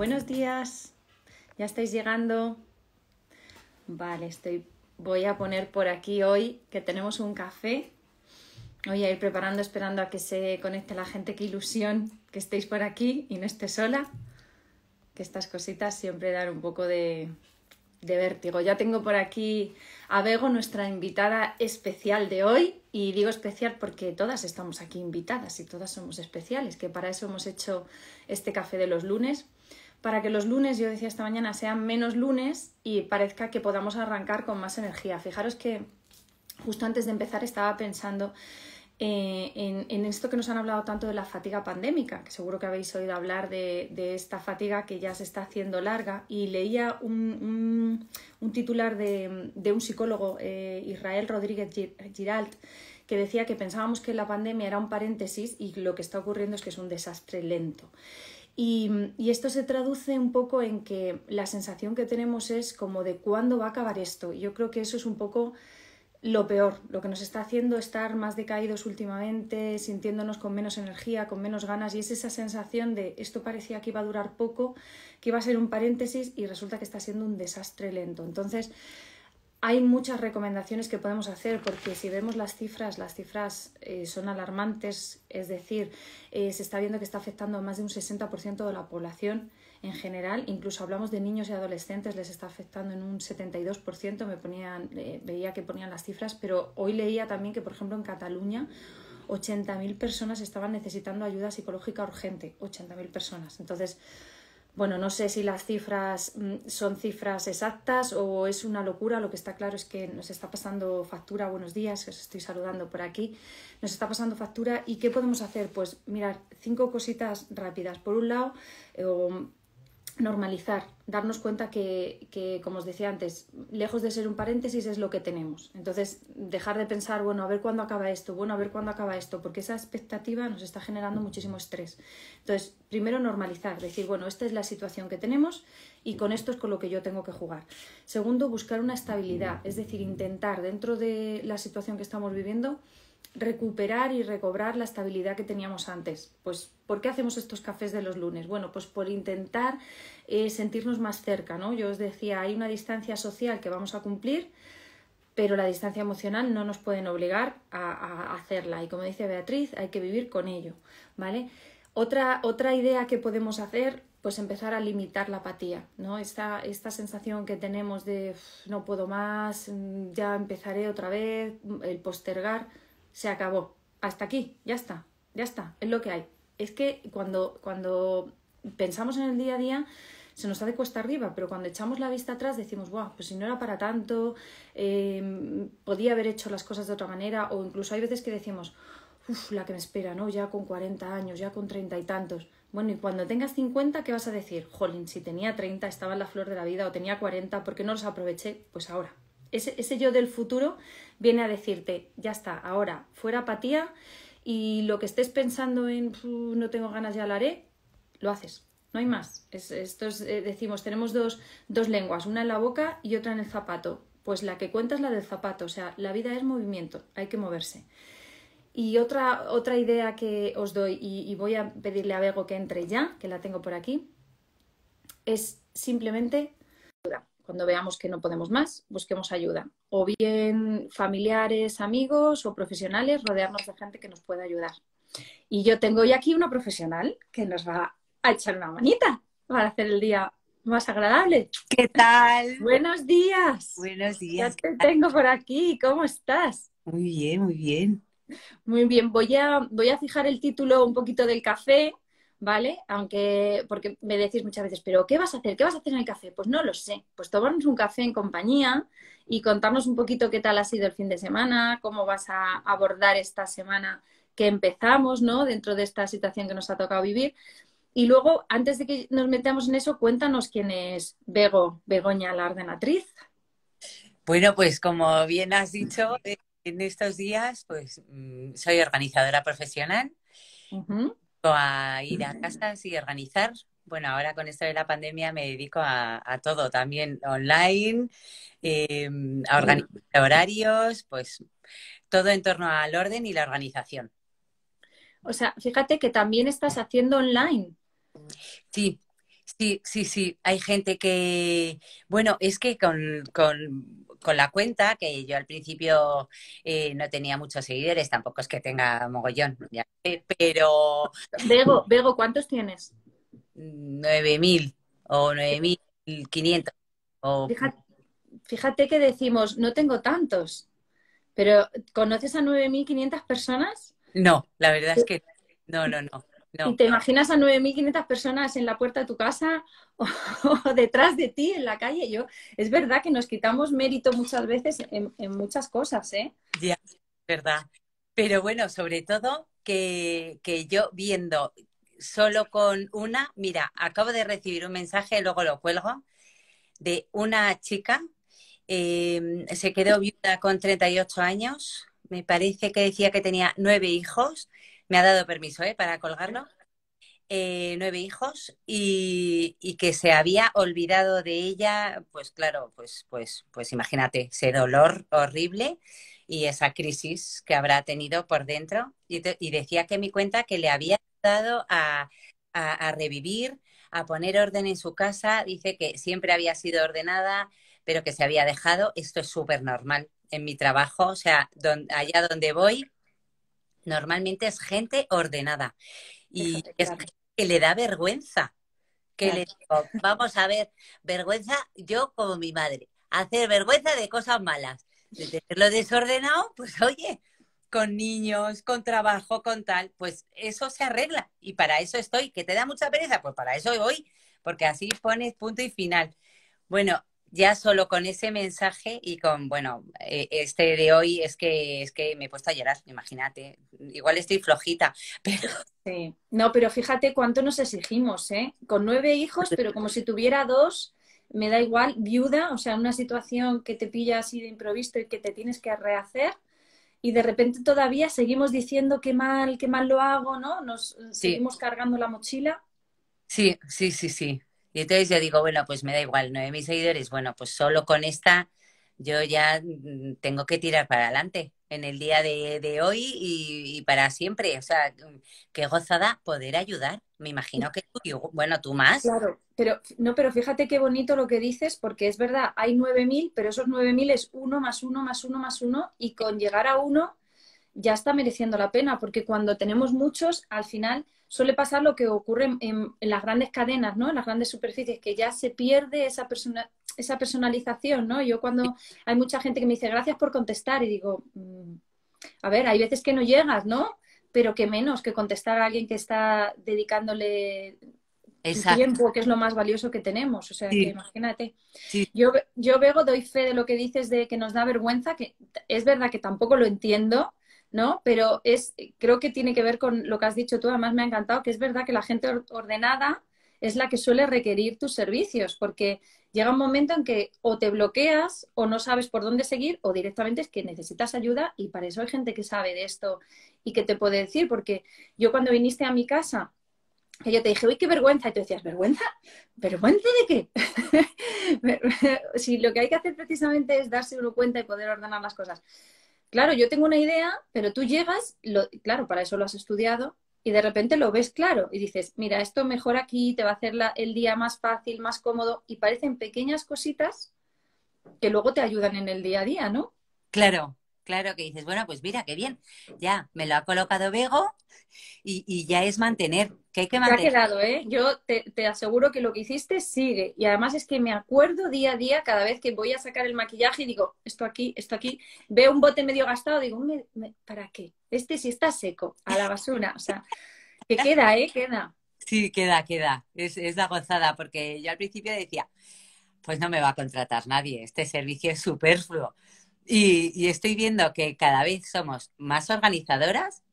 Buenos días. ¿Ya estáis llegando? Vale, estoy voy a poner por aquí hoy que tenemos un café. Voy a ir preparando esperando a que se conecte la gente. Qué ilusión que estéis por aquí y no esté sola. Que estas cositas siempre dan un poco de, de vértigo. Ya tengo por aquí a Bego, nuestra invitada especial de hoy. Y digo especial porque todas estamos aquí invitadas y todas somos especiales, que para eso hemos hecho este café de los lunes para que los lunes, yo decía esta mañana, sean menos lunes y parezca que podamos arrancar con más energía. Fijaros que justo antes de empezar estaba pensando eh, en, esto que nos han hablado tanto de la fatiga pandémica, que seguro que habéis oído hablar de, esta fatiga que ya se está haciendo larga, y leía un, titular de, un psicólogo, eh, Israel Rodríguez Giralt, que decía que pensábamos que la pandemia era un paréntesis y lo que está ocurriendo es que es un desastre lento. Y, y, esto se traduce un poco en que la sensación que tenemos es como de cuándo va a acabar esto. Y yo creo que eso es un poco lo peor, lo que nos está haciendo estar más decaídos últimamente, sintiéndonos con menos energía, con menos ganas, y es esa sensación de esto parecía que iba a durar poco, que iba a ser un paréntesis y resulta que está siendo un desastre lento. Entonces, hay muchas recomendaciones que podemos hacer porque si vemos las cifras, las cifras eh, son alarmantes, es decir, eh, se está viendo que está afectando a más de un 60% de la población en general, incluso hablamos de niños y adolescentes, les está afectando en un 72%, me ponían, eh, veía que ponían las cifras, pero hoy leía también que, por ejemplo, en Cataluña 80.000 personas estaban necesitando ayuda psicológica urgente, 80.000 personas. Entonces, bueno, no sé si las cifras mm, son cifras exactas o es una locura. Lo que está claro es que nos está pasando factura. Buenos días, os estoy saludando por aquí. Nos está pasando factura. ¿Y qué podemos hacer? Pues mirar cinco cositas rápidas. Por un lado, eh, normalizar, darnos cuenta que, como os decía antes, lejos de ser un paréntesis es lo que tenemos. Entonces, dejar de pensar, bueno, a ver cuándo acaba esto, bueno, a ver cuándo acaba esto, porque esa expectativa nos está generando muchísimo estrés. Entonces, primero normalizar, decir, bueno, esta es la situación que tenemos y con esto es con lo que yo tengo que jugar. Segundo, buscar una estabilidad, es decir, intentar dentro de la situación que estamos viviendo, recuperar y recobrar la estabilidad que teníamos antes. Pues, ¿por qué hacemos estos cafés de los lunes? Bueno, pues por intentar eh, sentirnos más cerca, ¿no? Yo os decía, hay una distancia social que vamos a cumplir, pero la distancia emocional no nos pueden obligar a, hacerla. Y como dice Beatriz, hay que vivir con ello, ¿vale? Otra, otra idea que podemos hacer, pues empezar a limitar la apatía, ¿no? Esta, esta sensación que tenemos de no puedo más, mm, ya empezaré otra vez, el postergar, se acabó, hasta aquí, ya está, ya está, es lo que hay. Es que cuando, cuando pensamos en el día a día, se nos de cuesta arriba, pero cuando echamos la vista atrás decimos, wow, pues si no era para tanto, em, podía haber hecho las cosas de otra manera, o incluso hay veces que decimos, uff, la que me espera, ¿no? Ya con 40 años, ya con 30 y tantos. Bueno, y cuando tengas 50, ¿qué vas a decir? Jolín, si tenía 30, estaba en la flor de la vida, o tenía 40, qué no los aproveché? Pues ahora. Ese, yo del futuro viene a decirte, ya está, ahora, fuera apatía y lo que estés pensando en no tengo ganas, ya lo haré, lo haces. No hay más. esto eh, decimos, tenemos dos, dos lenguas, una en la boca y otra en el zapato. Pues la que cuenta es la del zapato, o sea, la vida es movimiento, hay que moverse. Y otra, otra idea que os doy, y, y voy a pedirle a Bego que entre ya, que la tengo por aquí, es simplemente cuando veamos que no podemos más, busquemos ayuda. O bien familiares, amigos o profesionales, rodearnos de gente que nos pueda ayudar. Y yo tengo hoy aquí una profesional que nos va a echar una manita para hacer el día más agradable. ¿Qué tal? Buenos días. Buenos días. Ya te tengo por aquí. ¿Cómo estás? Muy bien, muy bien. Muy bien. Voy a, voy a fijar el título un poquito del café ¿vale? Aunque, porque me decís muchas veces, pero ¿qué vas a hacer? ¿Qué vas a hacer en el café? Pues no lo sé. Pues tomarnos un café en compañía y contarnos un poquito qué tal ha sido el fin de semana, cómo vas a abordar esta semana que empezamos, ¿no? Dentro de esta situación que nos ha tocado vivir. Y luego, antes de que nos metamos en eso, cuéntanos quién es Bego, Begoña, la ordenatriz. Bueno, pues como bien has dicho, eh, en estos días, pues mm, soy organizadora profesional a ir a casas y organizar. Bueno, ahora con esto de la pandemia me dedico a, todo, también online, eh, a organizar horarios, pues todo en torno al orden y la organización. O sea, fíjate que también estás haciendo online. Sí, sí, sí, sí. Hay gente que, bueno, es que con con la cuenta, que yo al principio eh, no tenía muchos seguidores, tampoco es que tenga mogollón, pero... Bego, ¿cuántos tienes? 9.000 o 9.500. O... Fíjate, fíjate que decimos, no tengo tantos, pero ¿conoces a 9.500 personas? No, la verdad es que no, no, no te imaginas a 9.500 personas en la puerta de tu casa o, detrás de ti en la calle? Yo, es verdad que nos quitamos mérito muchas veces en, muchas cosas, ¿eh? Ya, es verdad. Pero bueno, sobre todo que, yo viendo solo con una, mira, acabo de recibir un mensaje, luego lo cuelgo, de una chica, em, se quedó viuda con 38 años, me parece que decía que tenía nueve hijos me ha dado permiso ¿eh? para colgarlo. Eh, nueve hijos y, que se había olvidado de ella, pues claro, pues, pues, pues imagínate ese dolor horrible y esa crisis que habrá tenido por dentro. Y, decía que mi cuenta que le había dado a, revivir, a poner orden en su casa. Dice que siempre había sido ordenada, pero que se había dejado. Esto es súper normal en mi trabajo, o sea, allá donde voy normalmente es gente ordenada y es que le da vergüenza. Que le vamos a ver, vergüenza, yo como mi madre, hacer vergüenza de cosas malas. De tenerlo desordenado, pues oye, con niños, con trabajo, con tal, pues eso se arregla y para eso estoy. ¿Que te da mucha pereza? Pues para eso voy, porque así pones punto y final. Bueno, ya solo con ese mensaje y con, bueno, eh, este de hoy es que, es que me he puesto a llorar, imagínate. Igual estoy flojita, pero... Sí. No, pero fíjate cuánto nos exigimos, ¿eh? Con nueve hijos, pero como si tuviera dos, me da igual, viuda, o sea, una situación que te pilla así de improviso y que te tienes que rehacer. Y de repente todavía seguimos diciendo qué mal, qué mal lo hago, ¿no? Nos seguimos cargando la mochila. Sí, sí, sí, sí. Y entonces yo digo, bueno, pues me da igual, nueve mis seguidores, bueno, pues solo con esta yo ya mm, tengo que tirar para adelante en el día de, hoy y, para siempre. O sea, mm, qué gozada poder ayudar. Me imagino que tú, bueno, tú más. Claro, pero, no, pero fíjate qué bonito lo que dices, porque es verdad, hay nueve mil, pero esos nueve mil es uno más uno más uno más uno, y con llegar a uno ya está mereciendo la pena, porque cuando tenemos muchos, al final suele pasar lo que ocurre en, las grandes cadenas, ¿no? En las grandes superficies, que ya se pierde esa, persona, esa personalización, ¿no? Yo cuando hay mucha gente que me dice gracias por contestar y digo, mm, a ver, hay veces que no llegas, ¿no? Pero que menos que contestar a alguien que está dedicándole tiempo, que es lo más valioso que tenemos. O sea, imagínate. Yo, yo, doy fe de lo que dices de que nos da vergüenza, que es verdad que tampoco lo entiendo, ¿no? Pero es, creo que tiene que ver con lo que has dicho tú, además me ha encantado, que es verdad que la gente ordenada es la que suele requerir tus servicios, porque llega un momento en que o te bloqueas o no sabes por dónde seguir o directamente es que necesitas ayuda y para eso hay gente que sabe de esto y que te puede decir, porque yo cuando viniste a mi casa, yo te dije, uy, qué vergüenza, y tú decías, ¿vergüenza? ¿Vergüenza de qué? si lo que hay que hacer precisamente es darse uno cuenta y poder ordenar las cosas claro, yo tengo una idea, pero tú llegas, claro, para eso lo has estudiado, y de repente lo ves claro y dices, mira, esto mejor aquí, te va a hacer el día más fácil, más cómodo, y parecen pequeñas cositas que luego te ayudan en el día a día, ¿no? Claro, claro, que dices, bueno, pues mira, qué bien, ya me lo ha colocado Bego y, y ya es mantener que hay que mantener. ha quedado, ¿eh? Yo te, te, aseguro que lo que hiciste sigue. Y además es que me acuerdo día a día, cada vez que voy a sacar el maquillaje y digo, esto aquí, esto aquí, veo un bote medio gastado, digo, ¿Me, para qué? Este sí está seco, a la basura. O sea, que queda, ¿eh? Queda. Sí, queda, queda. Es, es la gozada, porque yo al principio decía, pues no me va a contratar nadie, este servicio es superfluo. Y, y estoy viendo que cada vez somos más organizadoras,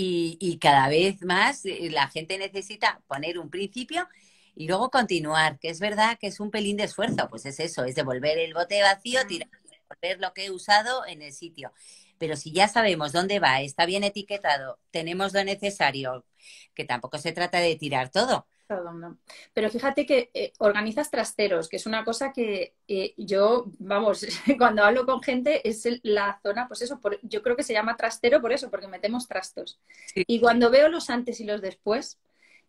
y, cada vez más eh, la gente necesita poner un principio y luego continuar, que es verdad que es un pelín de esfuerzo, pues es eso, es devolver el bote vacío, tirar, devolver lo que he usado en el sitio. Pero si ya sabemos dónde va, está bien etiquetado, tenemos lo necesario, que tampoco se trata de tirar todo, pero fíjate que eh, organizas trasteros, que es una cosa que eh, yo, vamos, cuando hablo con gente es la zona, pues eso, yo creo que se llama trastero por eso, porque metemos trastos. Y cuando veo los antes y los después,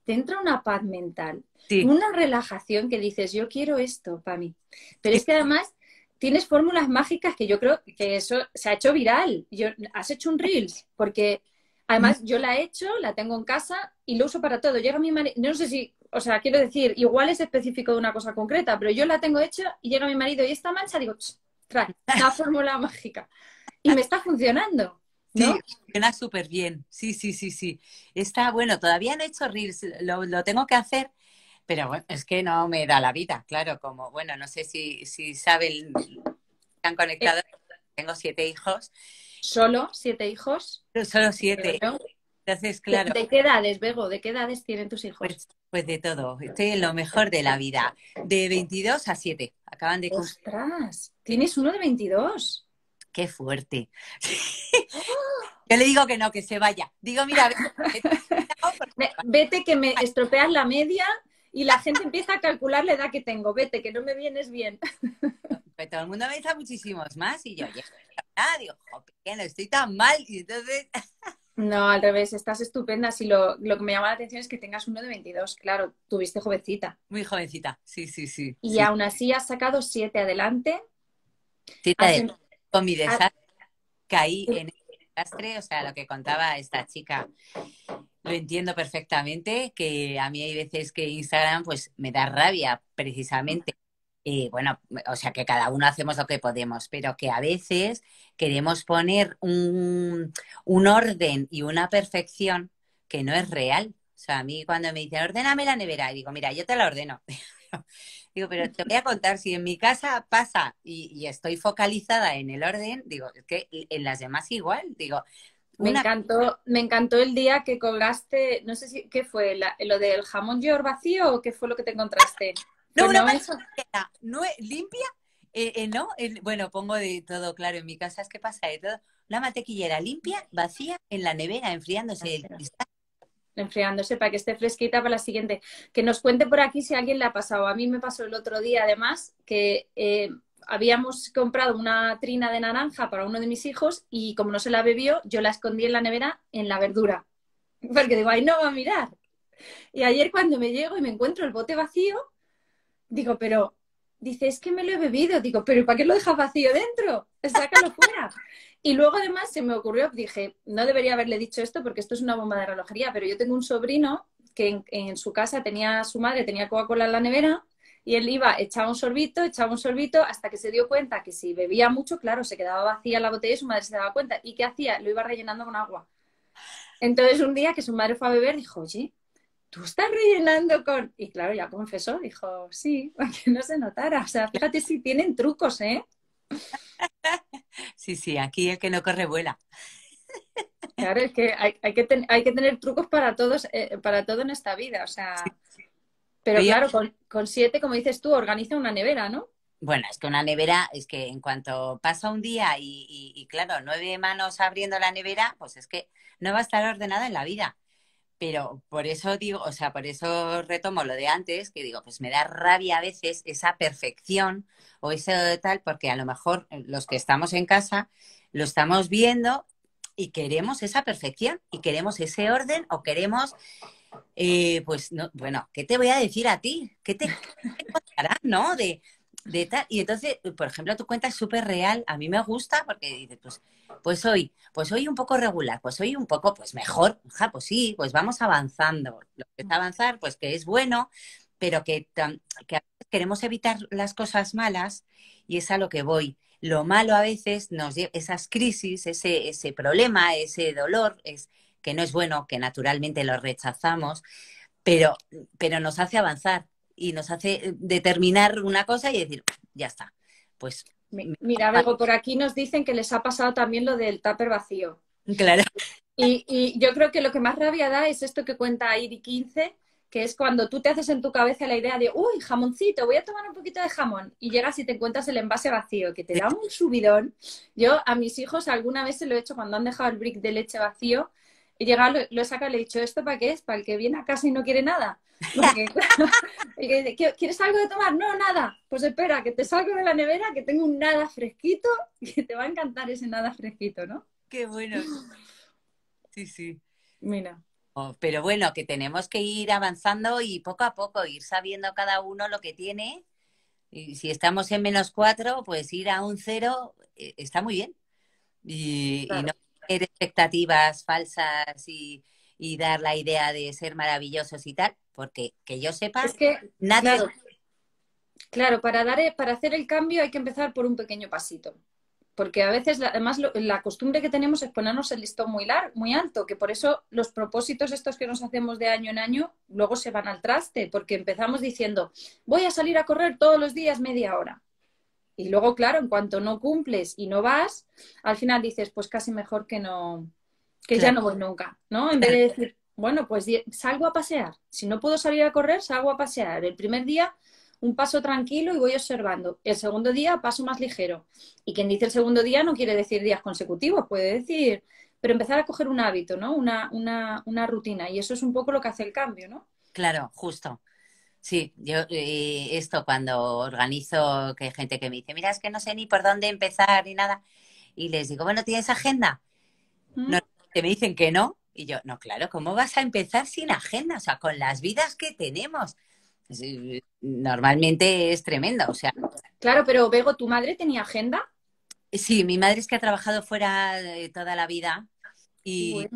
te entra una paz mental, una relajación que dices, yo quiero esto para mí. Pero es que además tienes fórmulas mágicas que yo creo que eso se ha hecho viral. Yo, has hecho un Reels, porque Además, yo la he hecho, la tengo en casa y lo uso para todo. Llega mi marido, no sé si, o sea, quiero decir, igual es específico de una cosa concreta, pero yo la tengo hecha y llega mi marido y esta mancha, digo, trae, la fórmula mágica. Y me está funcionando. ¿no? Sí, funciona súper bien. Sí, sí, sí, sí. Está bueno, todavía no he hecho reels, lo, tengo que hacer, pero bueno, es que no me da la vida, claro, como, bueno, no sé si, si saben, están conectados, eh. tengo siete hijos ¿Solo siete hijos? Solo siete. Entonces, claro. ¿De qué edades, Bego? ¿De qué edades tienen tus hijos? Pues, pues de todo. Estoy en lo mejor de la vida. De 22 a 7. Acaban de. ¡Ostras! ¿Tienes uno de 22? ¡Qué fuerte! ¡Ah! Yo le digo que no, que se vaya. Digo, mira, vete, que me estropeas la media y la gente empieza a calcular la edad que tengo. Vete, que no me vienes bien. Pero pues todo el mundo me dice muchísimos más y yo, no estoy tan mal. No, al revés, estás estupenda. Si lo, que me llama la atención es que tengas uno de 22, claro, tuviste jovencita. Muy jovencita, sí, sí, sí. Y aún así has sacado siete adelante. Siete adelante. Con mi desastre caí en el desastre, o sea, lo que contaba esta chica. Lo entiendo perfectamente, que a mí hay veces que Instagram pues me da rabia precisamente y bueno, o sea que cada uno hacemos lo que podemos, pero que a veces queremos poner un, un orden y una perfección que no es real. O sea, a mí cuando me dicen, ordename la nevera, y digo, mira, yo te la ordeno. digo, pero te voy a contar, si en mi casa pasa y, estoy focalizada en el orden, digo, es que en las demás igual, digo. Me encantó, me encantó el día que colgaste, no sé si, ¿qué fue? ¿Lo del jamón york vacío o qué fue lo que te encontraste? No, una eh, eh, no limpia, no, bueno, pongo de todo claro en mi casa, es que pasa de todo. Una mantequillera limpia, vacía, en la nevera, enfriándose enfriándose para que esté fresquita para la siguiente. Que nos cuente por aquí si alguien la ha pasado. A mí me pasó el otro día, además, que eh, habíamos comprado una trina de naranja para uno de mis hijos y como no se la bebió, yo la escondí en la nevera en la verdura. Porque digo, ahí no va a mirar. Y ayer cuando me llego y me encuentro el bote vacío, Digo, pero dice, es que me lo he bebido. Digo, pero ¿para qué lo dejas vacío dentro? Sácalo fuera. Y luego además se me ocurrió, dije, no debería haberle dicho esto porque esto es una bomba de relojería, pero yo tengo un sobrino que en, en su casa tenía su madre, tenía Coca-Cola en la nevera y él iba, echaba un sorbito, echaba un sorbito hasta que se dio cuenta que si bebía mucho, claro, se quedaba vacía la botella y su madre se daba cuenta. ¿Y qué hacía? Lo iba rellenando con agua. Entonces un día que su madre fue a beber, dijo, oye, tú estás rellenando con... Y claro, ya confesó, dijo, sí, para que no se notara. O sea, fíjate si tienen trucos, ¿eh? Sí, sí, aquí el que no corre vuela. Claro, es que hay, que, hay que tener trucos para todos, eh, para todo en esta vida, o sea... Pero claro, con, siete, como dices tú, organiza una nevera, ¿no? Bueno, es que una nevera, es que en cuanto pasa un día y, claro, nueve manos abriendo la nevera, pues es que no va a estar ordenada en la vida. Pero por eso digo, o sea, por eso retomo lo de antes, que digo, pues me da rabia a veces esa perfección o ese tal, porque a lo mejor eh, los que estamos en casa lo estamos viendo y queremos esa perfección y queremos ese orden o queremos, eh, pues, no, bueno, ¿qué te voy a decir a ti? ¿Qué te, qué no? De, y entonces, eh, por ejemplo, tu cuenta es súper real. A mí me gusta porque dices, pues, pues hoy, pues hoy un poco regular, pues hoy un poco, pues mejor. Ja, pues sí, pues vamos avanzando. Lo que es avanzar, pues que es bueno, pero que, que queremos evitar las cosas malas y es a lo que voy. Lo malo a veces nos lleva, esas crisis, ese, ese problema, ese dolor, es que no es bueno, que naturalmente lo rechazamos, pero, pero nos hace avanzar y nos hace eh, determinar una cosa y decir, ya está. Pues. Mira, Bego, por aquí nos dicen que les ha pasado también lo del tupper vacío. Claro. Y, y yo creo que lo que más rabia da es esto que cuenta Iri 15, que es cuando tú te haces en tu cabeza la idea de, uy, jamoncito, voy a tomar un poquito de jamón, y llegas y te encuentras el envase vacío, que te da un subidón. Yo a mis hijos alguna vez se lo he hecho cuando han dejado el brick de leche vacío, y llegado, lo, saca he le he dicho, ¿esto para qué es? ¿Para el que viene a casa y no quiere nada? ¿quieres algo de tomar? No, nada. Pues espera, que te salgo de la nevera, que tengo un nada fresquito, que te va a encantar ese nada fresquito, ¿no? Qué bueno. Sí, sí. Mira. Oh, pero bueno, que tenemos que ir avanzando y poco a poco ir sabiendo cada uno lo que tiene. Y si estamos en menos cuatro, pues ir a un cero eh, está muy bien. y no expectativas falsas y, dar la idea de ser maravillosos y tal, porque que yo sepa, Claro, para, dar, eh, para hacer el cambio hay que empezar por un pequeño pasito. Porque a veces, además, la costumbre que tenemos es ponernos el listón muy, largo, muy alto, que por eso los propósitos estos que nos hacemos de año en año luego se van al traste, porque empezamos diciendo, voy a salir a correr todos los días media hora y luego, claro, en cuanto no cumples y no vas, al final dices, pues casi mejor que no, que ya no voy nunca, ¿no? En vez de decir, bueno, pues salgo a pasear. Si no puedo salir a correr, salgo a pasear. El primer día un paso tranquilo y voy observando. El segundo día paso más ligero. Y quien dice el segundo día no quiere decir días consecutivos, puede decir, pero empezar a coger un hábito, ¿no? Una, una, una rutina. Y eso es un poco lo que hace el cambio, ¿no? Claro, justo. Sí, yo eh, esto cuando organizo, que hay gente que me dice, mira, es que no sé ni por dónde empezar ni nada. Y les digo, bueno, ¿tienes agenda? Mm. te me dicen que no. Y yo, no, claro, ¿cómo vas a empezar sin agenda? O sea, con las vidas que tenemos. Normalmente es tremenda, o sea. Claro, pero Bego, ¿tu madre tenía agenda? Sí, mi madre es que ha trabajado fuera toda la vida. Y,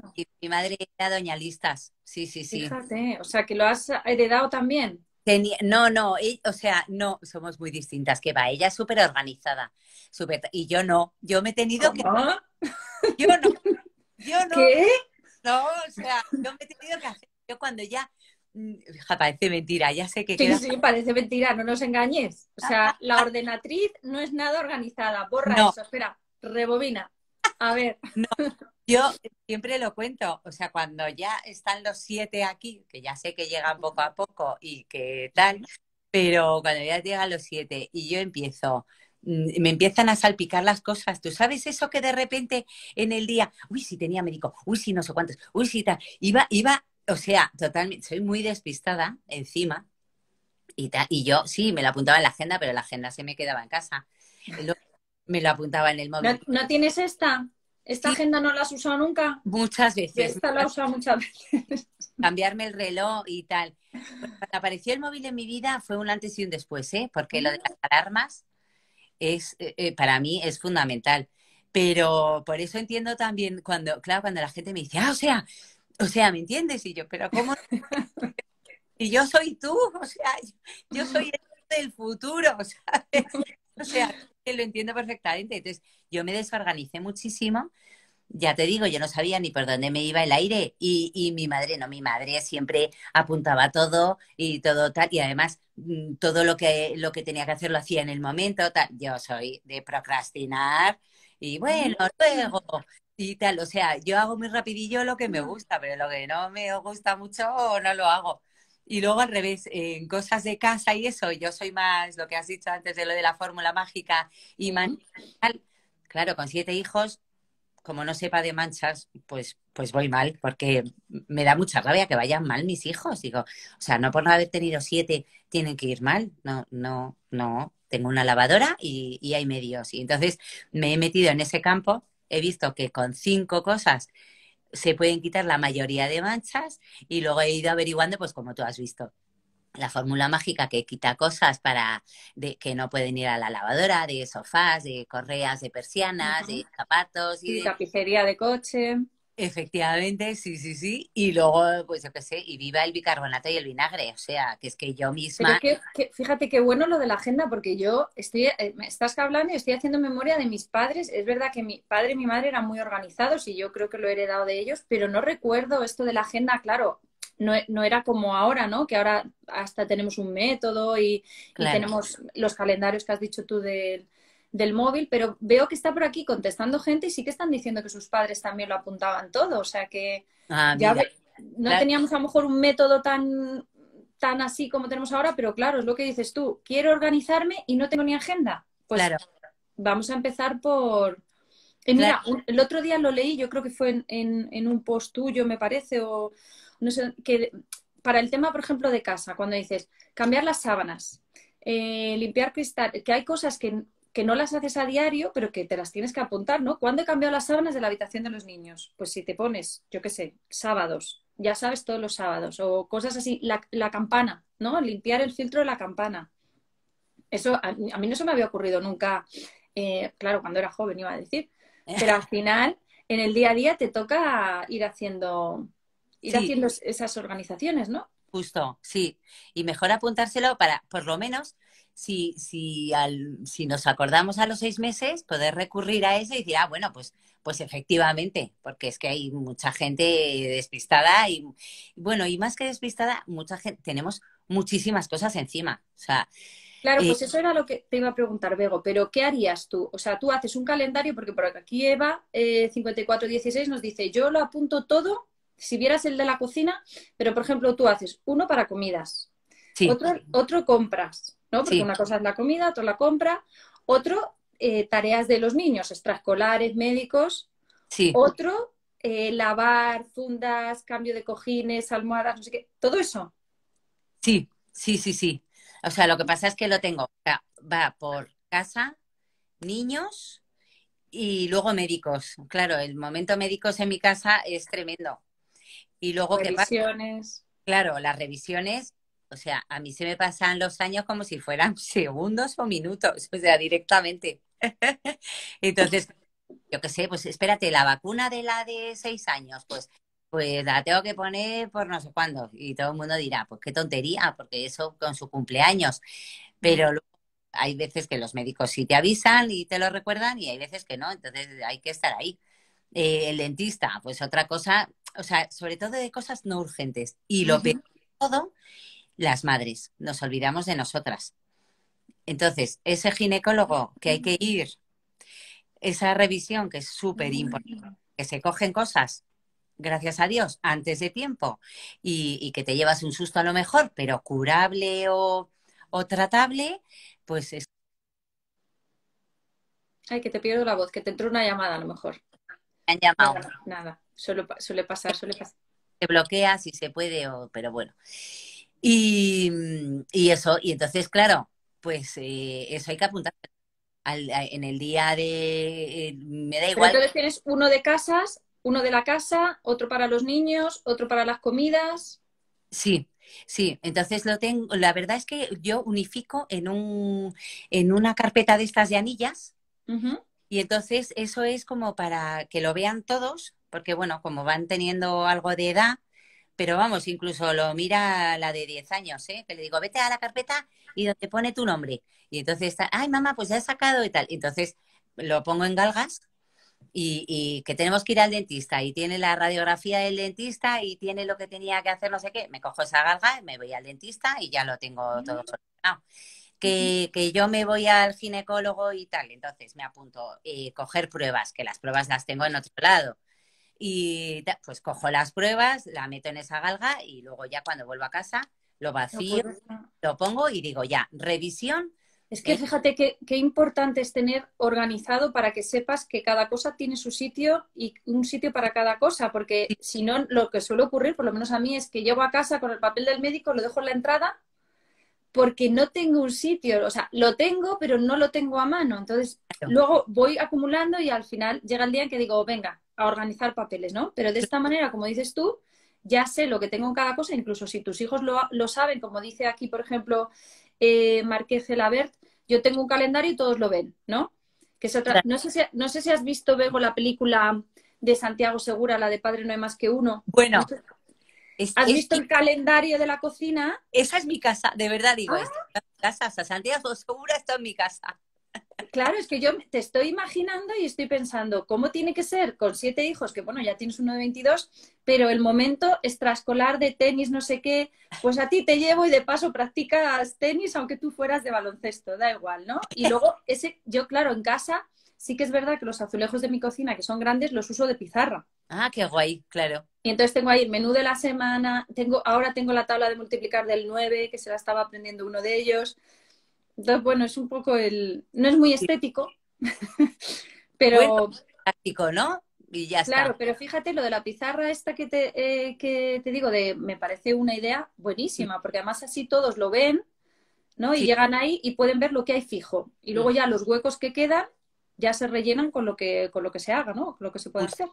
mi madre era doña listas. Sí, sí, sí. Fíjate, o sea, que lo has heredado también. Tenía, no, no, o sea, no, somos muy distintas, que va, ella es súper organizada, super, y yo no, yo me he tenido que... Yo no, yo no. ¿Qué? No, o sea, yo me he tenido que hacer, yo cuando ya, mm, parece mentira, ya sé que... Sí, sí, parece mentira, no nos engañes. O sea, la ordenatriz no es nada organizada, borra eso, espera, rebobina, a ver. No, yo siempre lo cuento, o sea, cuando ya están los siete aquí, que ya sé que llegan poco a poco y que tal, pero cuando ya llegan los siete y yo empiezo, mm, me empiezan a salpicar las cosas. ¿Tú sabes eso que de repente en el día, uy, si tenía médico, uy, si no sé cuántos, uy, si tal, iba, iba, o sea, totalmente, soy muy despistada encima y, tal, y yo sí, me lo apuntaba en la agenda, pero la agenda se me quedaba en casa. me lo apuntaba en el móvil. ¿no tienes esta? ¿Esta agenda no la has usado nunca? Muchas veces. Esta la he usado muchas veces. Cambiarme el reloj y tal. Pues cuando apareció el móvil en mi vida fue un antes y un después, ¿eh? Porque lo de las ah. alarmas es, eh, eh, para mí es fundamental. Pero por eso entiendo también cuando, claro, cuando la gente me dice, ah, o sea, o sea, ¿me entiendes? Y yo, pero ¿cómo? y yo soy tú, o sea, yo soy el del futuro, ¿sabes? O sea, lo entiendo perfectamente. Entonces, yo me desorganicé muchísimo. Ya te digo, yo no sabía ni por dónde me iba el aire y, y mi madre, no, mi madre siempre apuntaba todo y todo tal y además mm, todo lo que, lo que tenía que hacer lo hacía en el momento. Yo soy de procrastinar y bueno, luego y tal, o sea, yo hago muy rapidillo lo que me gusta, pero lo que no me gusta mucho no lo hago. Y luego al revés, en cosas de casa y eso, yo soy más lo que has dicho antes de lo de la fórmula mágica y manchal. Claro, con siete hijos, como no sepa de manchas, pues, pues voy mal, porque me da mucha rabia que vayan mal mis hijos. Digo, o sea, no por no haber tenido siete tienen que ir mal. No, no, no. Tengo una lavadora y, y hay medios. Y entonces me he metido en ese campo, he visto que con cinco cosas se pueden quitar la mayoría de manchas y luego he ido averiguando, pues como tú has visto, la fórmula mágica que quita cosas para de, que no pueden ir a la lavadora, de sofás, de correas, de persianas, de zapatos y de tapicería de coche. Efectivamente, sí, sí, sí. Y luego, pues yo qué sé, y viva el bicarbonato y el vinagre. O sea, que es que yo misma. que, fíjate qué bueno lo de la agenda, porque yo estoy, eh, me estás hablando y estoy haciendo memoria de mis padres. Es verdad que mi padre y mi madre eran muy organizados y yo creo que lo he heredado de ellos, pero no recuerdo esto de la agenda, claro. No, no era como ahora, ¿no? Que ahora hasta tenemos un método y, y tenemos los calendarios que has dicho tú del, del móvil, pero veo que está por aquí contestando gente y sí que están diciendo que sus padres también lo apuntaban todo, o sea que ah, no teníamos a lo mejor un método tan, tan así como tenemos ahora, pero claro, es lo que dices tú, quiero organizarme y no tengo ni agenda. Pues vamos a empezar por... Eh, mira, el otro día lo leí, yo creo que fue en, un post tuyo, me parece, o no sé, que para el tema, por ejemplo, de casa, cuando dices cambiar las sábanas, eh, limpiar cristal, que hay cosas que que no las haces a diario, pero que te las tienes que apuntar, ¿no? ¿Cuándo he cambiado las sábanas de la habitación de los niños? Pues si te pones, yo qué sé, sábados, ya sabes todos los sábados, o cosas así, la, campana, ¿no? Limpiar el filtro de la campana. Eso a, mí no se me había ocurrido nunca, eh, claro, cuando era joven iba a decir, pero al final, en el día a día te toca ir haciendo, ir haciendo esas organizaciones, ¿no? Justo, sí. Y mejor apuntárselo para, por lo menos, si, si, al, si nos acordamos a los seis meses, poder recurrir a eso y decir, ah, bueno, pues, pues efectivamente, porque es que hay mucha gente despistada y, bueno, y más que despistada, mucha gente, tenemos muchísimas cosas encima. O sea, Claro, pues eh, eso era lo que te iba a preguntar, Bego, pero ¿qué harías tú? O sea, tú haces un calendario, porque por aquí Eva eh, 5416 nos dice, yo lo apunto todo, si vieras el de la cocina, pero por ejemplo tú haces uno para comidas, otro compras, ¿no? Porque una cosa es la comida, otra la compra, otro, eh, tareas de los niños, extraescolares, médicos, sí. otro, eh, lavar fundas, cambio de cojines, almohadas, no sé qué, todo eso. Sí, sí, sí, sí. O sea, lo que pasa es que lo tengo, va por casa, niños y luego médicos. Claro, el momento médicos en mi casa es tremendo. Y luego, ¿qué pasa? Claro, las revisiones o sea, a mí se me pasan los años como si fueran segundos o minutos, o sea, directamente. Entonces, yo qué sé, pues espérate, la vacuna de la de seis años, pues, pues la tengo que poner por no sé cuándo. Y todo el mundo dirá, pues qué tontería, porque eso con su cumpleaños. Pero mm. hay veces que los médicos sí te avisan y te lo recuerdan y hay veces que no, entonces hay que estar ahí. Eh, el dentista, pues otra cosa, o sea, sobre todo de cosas no urgentes. Y lo peor de todo las madres, nos olvidamos de nosotras. Entonces, ese ginecólogo que hay que ir, esa revisión que es súper importante, que se cogen cosas, gracias a Dios, antes de tiempo y, que te llevas un susto a lo mejor, pero curable o, tratable, pues es... Ay, que te pierdo la voz, que te entró una llamada a lo mejor. han llamado. Nada, Suele, pasar, suele pasar. Te bloquea si se puede, o, pero bueno. Y, mm, y eso, y entonces, claro, pues eh, eso hay que apuntar. en el día de... Eh, me da igual. tienes uno de casas, uno de la casa, otro para los niños, otro para las comidas. Sí, Sí, entonces lo tengo. La verdad es que yo unifico en un en una carpeta de estas de anillas y entonces eso es como para que lo vean todos, porque bueno, como van teniendo algo de edad, pero vamos, incluso lo mira la de 10 años, ¿eh? que le digo, vete a la carpeta y donde pone tu nombre. Y entonces está, ay mamá, pues ya he sacado y tal. Entonces lo pongo en galgas y, que tenemos que ir al dentista y tiene la radiografía del dentista y tiene lo que tenía que hacer, no sé qué, me cojo esa galga, me voy al dentista y ya lo tengo mm. todo solucionado. Que, que yo me voy al ginecólogo y tal, entonces me apunto eh, coger pruebas, que las pruebas las tengo en otro lado. Y pues cojo las pruebas, la meto en esa galga y luego ya cuando vuelvo a casa lo vacío, lo pongo y digo ya, revisión. Es que eh. fíjate qué, importante es tener organizado para que sepas que cada cosa tiene su sitio y un sitio para cada cosa, porque si no, lo que suele ocurrir, por lo menos a mí, es que llevo a casa con el papel del médico, lo dejo en la entrada porque no tengo un sitio, o sea, lo tengo, pero no lo tengo a mano. Entonces, luego voy acumulando y al final llega el día en que digo, venga, a organizar papeles, ¿no? Pero de esta manera, como dices tú, ya sé lo que tengo en cada cosa, incluso si tus hijos lo, lo saben, como dice aquí, por ejemplo, eh, Marqués Gelabert, yo tengo un calendario y todos lo ven, ¿no? Que es otra... no, sé si, no sé si has visto, Bego, la película de Santiago Segura, la de Padre no hay más que uno. Bueno. ¿Has visto el calendario de la cocina? Esa es mi casa, de verdad digo, ah. es mi casa. Santiago Segura está en mi casa. Claro, es que yo te estoy imaginando y estoy pensando cómo tiene que ser con siete hijos, que bueno, ya tienes uno de 22, pero el momento extraescolar de tenis, no sé qué, pues a ti te llevo y de paso practicas tenis, aunque tú fueras de baloncesto, da igual, ¿no? Y luego, ese, yo claro, en casa sí que es verdad que los azulejos de mi cocina, que son grandes, los uso de pizarra. Ah, qué guay, claro. Y entonces tengo ahí el menú de la semana, tengo, ahora tengo la tabla de multiplicar del 9, que se la estaba aprendiendo uno de ellos. Entonces, bueno, es un poco el... No es muy estético, pero... práctico, ¿no? Y ya claro, pero fíjate lo de la pizarra esta que te, eh, que te digo, de, me parece una idea buenísima, porque además así todos lo ven, ¿no? Y llegan ahí y pueden ver lo que hay fijo. Y luego mm. ya los huecos que quedan ya se rellenan con lo que, con lo que se haga, ¿no? Con lo que se puede hacer.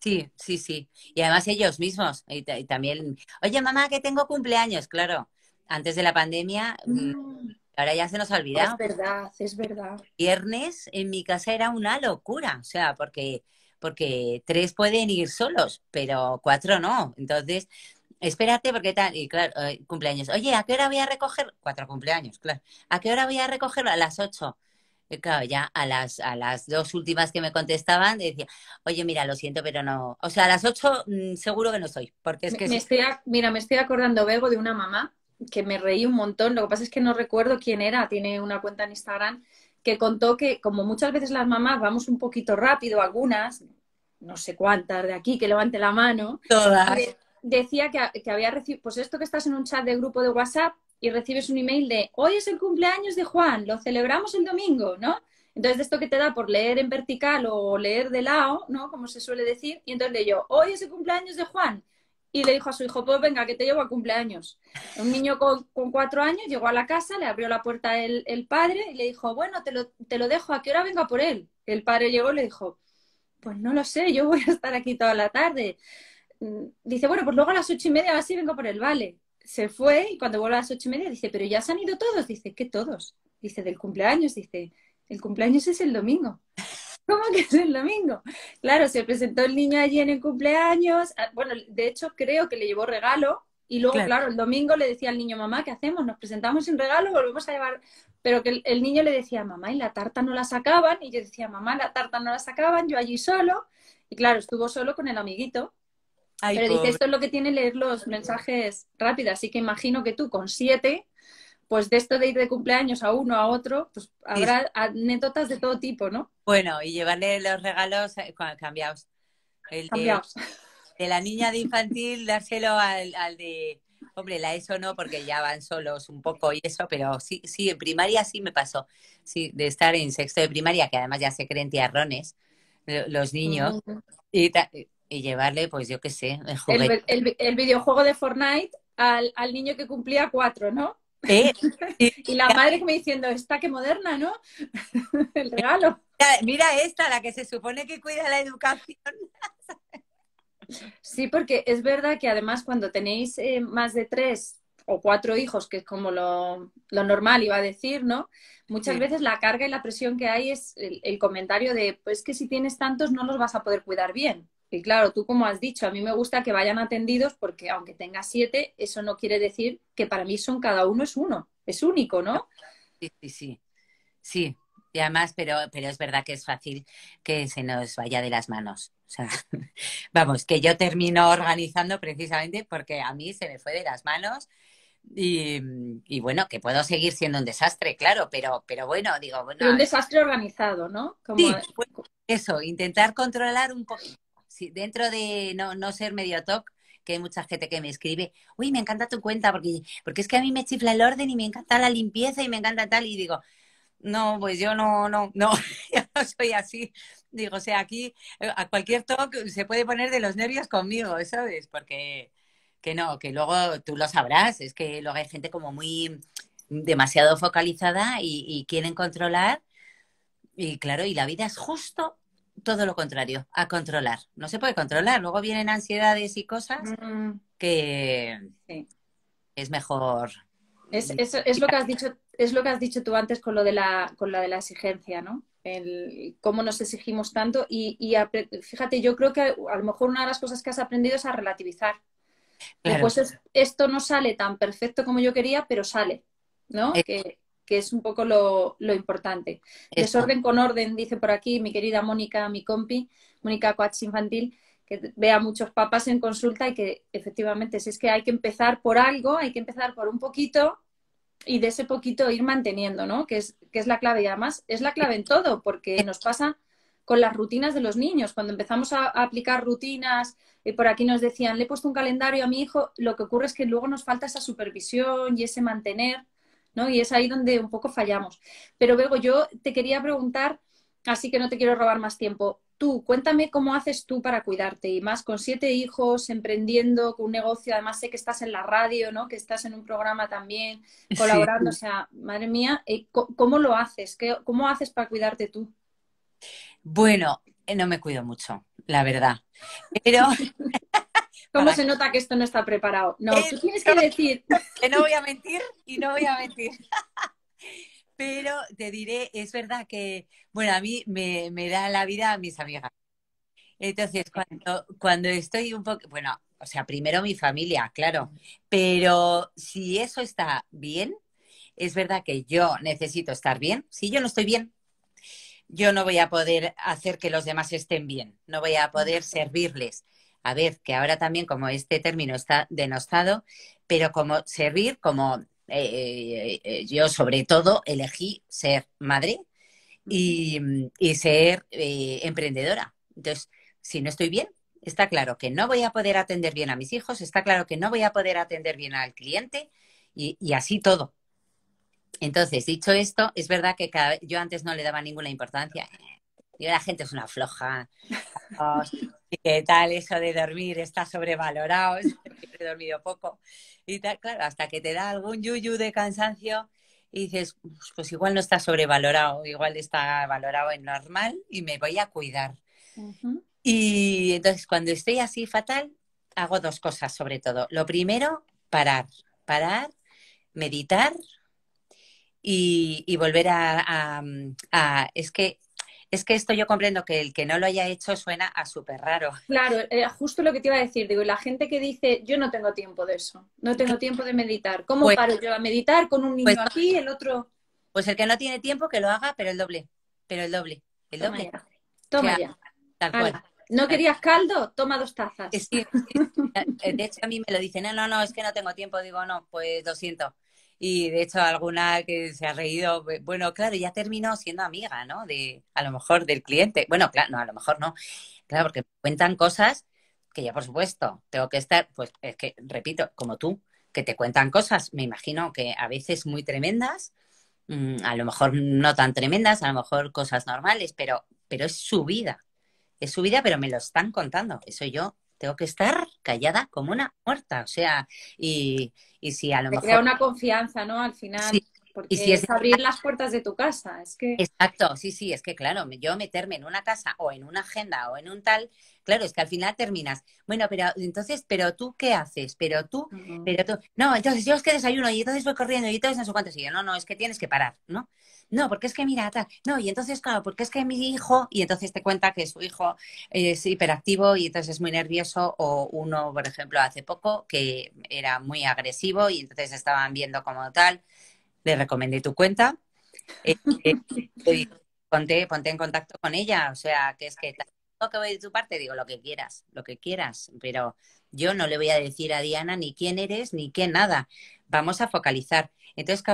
Sí, sí, sí. Y además ellos mismos. Y, también, oye, mamá, que tengo cumpleaños, claro. Antes de la pandemia... Mm, mm. Ahora ya se nos ha Es verdad, es verdad. Viernes en mi casa era una locura, o sea, porque, porque tres pueden ir solos, pero cuatro no. Entonces, espérate porque tal, y claro, eh, cumpleaños. Oye, ¿a qué hora voy a recoger? Cuatro cumpleaños, claro. ¿A qué hora voy a recogerlo? A las ocho. Eh, claro, ya a las, a las dos últimas que me contestaban decía, oye, mira, lo siento, pero no. O sea, a las ocho mm, seguro que no soy, porque es que... Me, estoy Mira, me estoy acordando, Bego, de una mamá que me reí un montón, lo que pasa es que no recuerdo quién era, tiene una cuenta en Instagram, que contó que como muchas veces las mamás vamos un poquito rápido, algunas, no sé cuántas de aquí, que levante la mano. Eh, decía que, había recibido, pues esto que estás en un chat de grupo de WhatsApp y recibes un email de, hoy es el cumpleaños de Juan, lo celebramos el domingo, ¿no? Entonces, de esto que te da por leer en vertical o leer de lado, ¿no? Como se suele decir, y entonces le yo, hoy es el cumpleaños de Juan, y le dijo a su hijo, pues venga, que te llevo a cumpleaños. Un niño con, cuatro años llegó a la casa, le abrió la puerta el, padre y le dijo, bueno, te lo, te lo, dejo, ¿a qué hora venga por él? El padre llegó y le dijo, pues no lo sé, yo voy a estar aquí toda la tarde. Mm, dice, bueno, pues luego a las ocho y media así vengo por él, vale. Se fue y cuando vuelve a las ocho y media dice, pero ya se han ido todos. Dice, ¿qué todos? Dice, del cumpleaños. Dice, el cumpleaños es el domingo. ¿Cómo que es el domingo? Claro, se presentó el niño allí en el cumpleaños. Ah, bueno, de hecho creo que le llevó regalo. Y luego, claro. el domingo le decía al niño, mamá, ¿qué hacemos? ¿Nos presentamos sin regalo? ¿Volvemos a llevar? Pero que el, niño le decía, mamá, y la tarta no la sacaban. Y yo decía, mamá, la tarta no la sacaban, yo allí solo. Y claro, estuvo solo con el amiguito. pero dice, esto es lo que tiene leer los mensajes rápidos. Así que imagino que tú con siete pues de esto de ir de cumpleaños a uno, a otro, pues habrá anécdotas de todo tipo, ¿no? Bueno, y llevarle los regalos eh, cambiados. El De, la niña de infantil, dárselo al, al, de... Hombre, la ESO no, porque ya van solos un poco y eso, pero sí, sí, en primaria sí me pasó. Sí, de estar en sexto de primaria, que además ya se creen tiarrones los niños, y, llevarle, pues yo qué sé, el videojuego de Fortnite al, al niño que cumplía cuatro, ¿no? y la madre me diciendo, esta que moderna, ¿no? El regalo. Mira esta, la que se supone que cuida la educación. sí, porque es verdad que además cuando tenéis eh, más de tres o cuatro hijos, que es como lo, normal, iba a decir, ¿no? Muchas veces la carga y la presión que hay es el comentario de, pues que si tienes tantos no los vas a poder cuidar bien. Y claro, tú como has dicho, a mí me gusta que vayan atendidos porque aunque tenga siete, eso no quiere decir que para mí son cada uno es uno, es único, ¿no? Sí, sí, sí. Sí, y además, pero, pero es verdad que es fácil que se nos vaya de las manos. O sea, vamos, que yo termino organizando precisamente porque a mí se me fue de las manos. Y, bueno, que puedo seguir siendo un desastre, claro, pero, pero bueno, digo, un desastre organizado, ¿no? Sí, pues, eso, intentar controlar un poquito dentro de no, ser medio talk, que hay mucha gente que me escribe, uy, me encanta tu cuenta, porque, porque es que a mí me chifla el orden y me encanta la limpieza y me encanta tal, y digo, no, pues yo no, no, no, yo no soy así. Digo, o sea, aquí eh, a cualquier toque se puede poner de los nervios conmigo, ¿sabes? Porque que no, que luego tú lo sabrás, es que luego hay gente como muy demasiado focalizada y quieren controlar. Y claro, y la vida es justo todo lo contrario, a controlar. No se puede controlar. Luego vienen ansiedades y cosas mm. que es mejor. Es, es, lo que has dicho, es lo que has dicho tú antes con lo de la, con la de la exigencia, ¿no? El, cómo nos exigimos tanto y, fíjate, yo creo que a lo mejor una de las cosas que has aprendido es a relativizar. Y Pues esto no sale tan perfecto como yo quería, pero sale, ¿no? que es un poco lo, importante. Es Desorden con orden, dice por aquí mi querida Mónica, mi compi, Mónica Coach Infantil, que ve a muchos papás en consulta y que efectivamente, si es que hay que empezar por algo, hay que empezar por un poquito y de ese poquito ir manteniendo, ¿no? Que es, que es la clave y además es la clave en todo, porque nos pasa con las rutinas de los niños. Cuando empezamos a, aplicar rutinas, y eh, por aquí nos decían, le he puesto un calendario a mi hijo, lo que ocurre es que luego nos falta esa supervisión y ese mantener. ¿no? Y es ahí donde un poco fallamos. Pero luego yo te quería preguntar, así que no te quiero robar más tiempo. Tú, cuéntame cómo haces tú para cuidarte y más con siete hijos, emprendiendo, con un negocio. Además, sé que estás en la radio, ¿no? Que estás en un programa también, colaborando. O sea, madre mía, eh, ¿cómo lo haces? ¿Cómo haces para cuidarte tú? Bueno, eh, no me cuido mucho, la verdad. Pero ¿Cómo se nota que esto no está preparado? No, eh, tú tienes que decir. Que no voy a mentir y no voy a mentir. Pero te diré, es verdad que, bueno, a mí me, da la vida a mis amigas. Entonces, cuando, cuando estoy un poco, bueno, o sea, primero mi familia, claro, pero si eso está bien, es verdad que yo necesito estar bien. Si yo no estoy bien, yo no voy a poder hacer que los demás estén bien, no voy a poder servirles a ver, que ahora también como este término está denostado, pero como servir, como eh, eh, eh, yo sobre todo elegí ser madre y, ser emprendedora. Entonces, si no estoy bien, está claro que no voy a poder atender bien a mis hijos, está claro que no voy a poder atender bien al cliente y, así todo. Entonces, dicho esto, es verdad que yo antes no le daba ninguna importancia y la gente es una floja. ¿Qué tal eso de dormir? Está sobrevalorado. He dormido poco. Y tal, claro, hasta que te da algún yuyu de cansancio y dices, pues igual no está sobrevalorado, igual está valorado en normal y me voy a cuidar. Y entonces cuando estoy así fatal, hago dos cosas sobre todo. Lo primero, parar, parar, meditar y, volver a, a... Es que es que esto yo comprendo que el que no lo haya hecho suena a súper raro. Claro, eh, justo lo que te iba a decir, digo, la gente que dice, yo no tengo tiempo de eso, no tengo tiempo de meditar, ¿cómo pues paro yo a meditar con un niño pues aquí y el otro? Pues el que no tiene tiempo que lo haga, pero el doble, pero el doble, el doble. Toma ya. ¿No querías caldo? Toma dos tazas. Eh, de hecho, a mí me lo dicen, no, no, no, es que no tengo tiempo. Digo, no, pues lo siento y de hecho alguna que se ha reído, bueno, claro, ya terminó siendo amiga, ¿no? De, a lo mejor del cliente. Bueno, claro, no, a lo mejor no. Claro, porque cuentan cosas que ya por supuesto tengo que estar, pues es que, repito, como tú, que te cuentan cosas, me imagino que a veces muy tremendas, mm, a lo mejor no tan tremendas, a lo mejor cosas normales, pero, pero es su vida. Es su vida, pero me lo están contando. Eso yo tengo que estar callada como una muerta, o sea, y, y si a lo mejor... Crea una confianza, ¿no? Al final. Porque y si es, abrir las puertas de tu casa, es que... Exacto, sí, sí, es que claro, yo meterme en una casa o en una agenda o en un tal, claro, es que al final terminas, bueno, pero entonces, pero tú qué haces, pero tú, pero tú, no, entonces yo es que desayuno y entonces voy corriendo y entonces no sé cuánto, y no, no, es que tienes que parar, ¿no? No, porque es que mira, tal, no, y entonces, claro, porque es que mi hijo, y entonces te cuenta que su hijo es hiperactivo y entonces es muy nervioso, o uno, por ejemplo, hace poco que era muy agresivo y entonces estaban viendo como tal, le recomendé tu cuenta, eh, eh, ponte, en contacto con ella, o sea, que es que lo que voy de tu parte, digo lo que quieras, lo que quieras, pero yo no le voy a decir a Diana ni quién eres ni qué nada, vamos a focalizar. Entonces,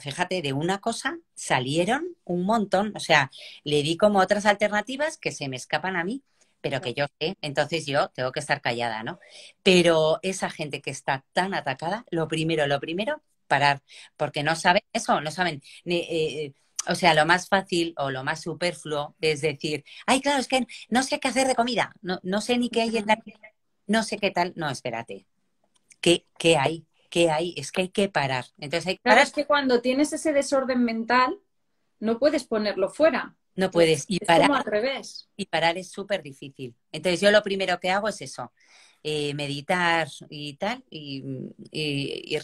fíjate, de una cosa salieron un montón, o sea, le di como otras alternativas que se me escapan a mí, pero que yo sé, entonces yo tengo que estar callada, ¿no? Pero esa gente que está tan atacada, lo primero, lo primero parar, porque no saben eso, no saben. Eh, eh, o sea, lo más fácil o lo más superfluo es decir, ay, claro, es que no sé qué hacer de comida, no, no sé ni qué hay en la no sé qué tal. No, espérate. ¿Qué, qué hay? ¿Qué hay? Es que hay que parar. Entonces hay que es que cuando tienes ese desorden mental, no puedes ponerlo fuera. No puedes. Y parar, al revés. Y parar es súper difícil. Entonces yo lo primero que hago es eso. Eh, meditar y tal, y,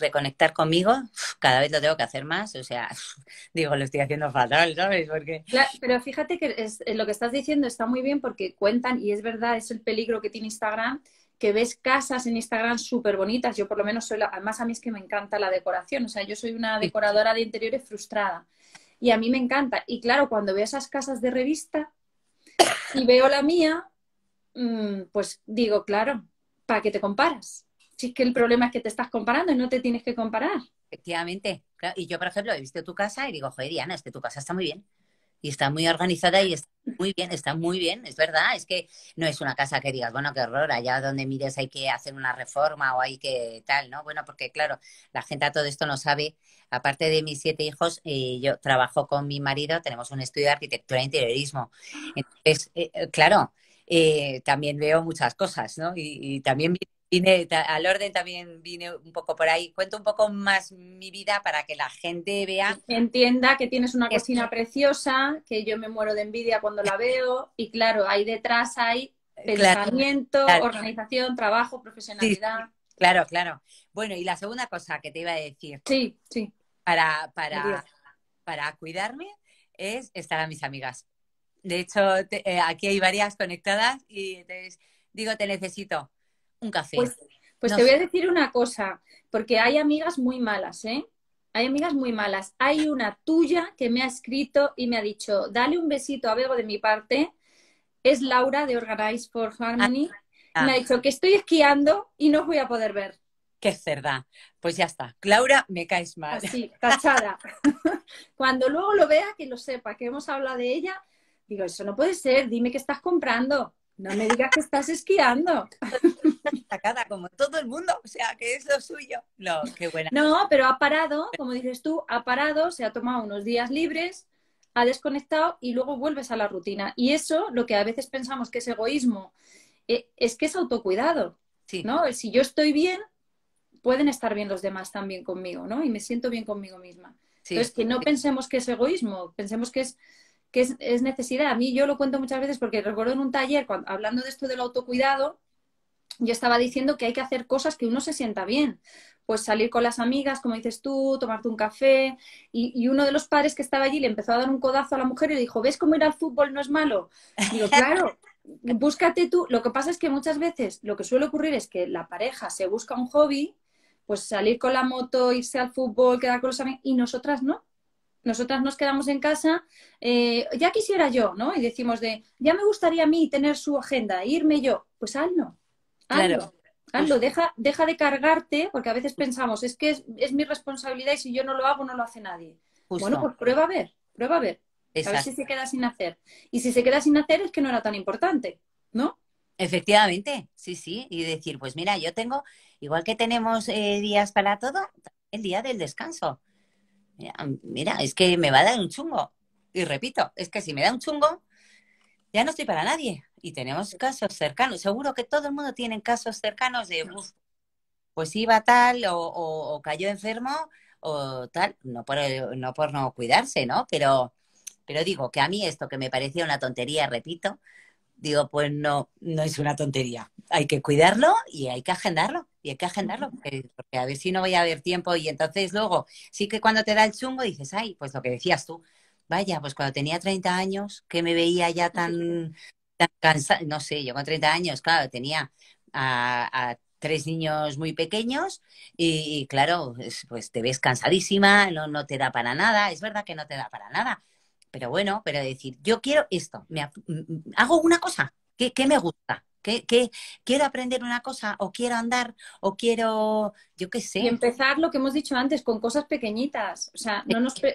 reconectar conmigo, cada vez lo tengo que hacer más, o sea, digo, lo estoy haciendo fatal, ¿sabes? Porque... pero fíjate que eh, lo que estás diciendo está muy bien porque cuentan, y es verdad, es el peligro que tiene Instagram, que ves casas en Instagram súper bonitas, yo por lo menos soy, la, además a mí es que me encanta la decoración, o sea, yo soy una decoradora de interiores frustrada, y a mí me encanta, y claro, cuando veo esas casas de revista y veo la mía, mm, pues digo, claro, ¿para que te comparas? Si es que el problema es que te estás comparando y no te tienes que comparar. Efectivamente. Y yo, por ejemplo, he visto tu casa y digo, joder, Diana, es que tu casa está muy bien. Y está muy organizada y está muy bien, está muy bien, es verdad. Es que no es una casa que digas, bueno, qué horror, allá donde mires hay que hacer una reforma o hay que tal, ¿no? Bueno, porque claro, la gente a todo esto no sabe. Aparte de mis siete hijos, eh, yo trabajo con mi marido, tenemos un estudio de arquitectura e interiorismo. Entonces, eh, claro, eh, también veo muchas cosas, ¿no? Y, también vine, al orden también vine un poco por ahí. Cuento un poco más mi vida para que la gente vea. entienda que tienes una cocina preciosa, que yo me muero de envidia cuando la veo, y claro, ahí detrás hay eh, pensamiento, organización, trabajo, profesionalidad. Claro, claro. Bueno, y la segunda cosa que te iba a decir. Sí, sí. Para, para, para cuidarme es estar a mis amigas. De hecho, eh, aquí hay varias conectadas y te, digo, te necesito un café. Pues, pues te voy a decir una cosa, porque hay amigas muy malas, ¿eh? Hay amigas muy malas. Hay una tuya que me ha escrito y me ha dicho, dale un besito a Bego de mi parte. Es Laura de Organize for Harmony. Ah, me ha ah. dicho que estoy esquiando y no os voy a poder ver. Qué cerda. Pues ya está. Laura, me caes mal. Pues sí, tachada. Cuando luego lo vea, que lo sepa, que hemos hablado de ella Digo, eso no puede ser, dime que estás comprando, no me digas que estás esquiando. Sacada como todo el mundo, o sea, que es lo suyo. No, qué buena. No, pero ha parado, como dices tú, ha parado, se ha tomado unos días libres, ha desconectado y luego vuelves a la rutina. Y eso, lo que a veces pensamos que es egoísmo, e, es que es autocuidado. ¿no? Si yo estoy bien, pueden estar bien los demás también conmigo, ¿no? Y me siento bien conmigo misma. Entonces, que no pensemos que es egoísmo, pensemos que es que es, necesidad. A mí yo lo cuento muchas veces porque recuerdo en un taller, cuando, hablando de esto del autocuidado, yo estaba diciendo que hay que hacer cosas que uno se sienta bien. Pues salir con las amigas, como dices tú, tomarte un café. Y, uno de los padres que estaba allí le empezó a dar un codazo a la mujer y le dijo, ¿ves cómo ir al fútbol no es malo? Y digo, claro, búscate tú. Lo que pasa es que muchas veces lo que suele ocurrir es que la pareja se busca un hobby, pues salir con la moto, irse al fútbol, quedar con los amigos, y nosotras no nosotras nos quedamos en casa, eh, ya quisiera yo, ¿no? Y decimos de, ya me gustaría a mí tener su agenda, irme yo. Pues hazlo, hazlo. Claro. Hazlo, pues- deja, deja de cargarte, porque a veces pensamos, es que es, mi responsabilidad y si yo no lo hago, no lo hace nadie. Bueno, pues prueba a ver, prueba a ver. A ver si se queda sin hacer. Y si se queda sin hacer es que no era tan importante, ¿no? Efectivamente, sí, sí. Y decir, pues mira, yo tengo, igual que tenemos eh, días para todo, el día del descanso mira, es que me va a dar un chungo. Y repito, es que si me da un chungo, ya no estoy para nadie. Y tenemos casos cercanos. Seguro que todo el mundo tiene casos cercanos de, pues iba tal o, o, cayó enfermo o tal. No por, no por no cuidarse, ¿no? Pero, pero digo que a mí esto que me parecía una tontería, repito, digo, pues no, no es una tontería. Hay que cuidarlo y hay que agendarlo. Y hay que agendarlo, porque, a ver si no voy a haber tiempo. Y entonces luego, sí que cuando te da el chungo dices, ay, pues lo que decías tú, vaya, pues cuando tenía 30 años, que me veía ya tan, cansada, no sé, yo con 30 años, claro, tenía a, tres niños muy pequeños y, y claro, pues te ves cansadísima, no, no te da para nada, es verdad que no te da para nada, pero bueno, pero decir, yo quiero esto, hago una cosa, que, me gusta? Que, quiero aprender una cosa o quiero andar o quiero, yo qué sé. empezar lo que hemos dicho antes con cosas pequeñitas. O sea,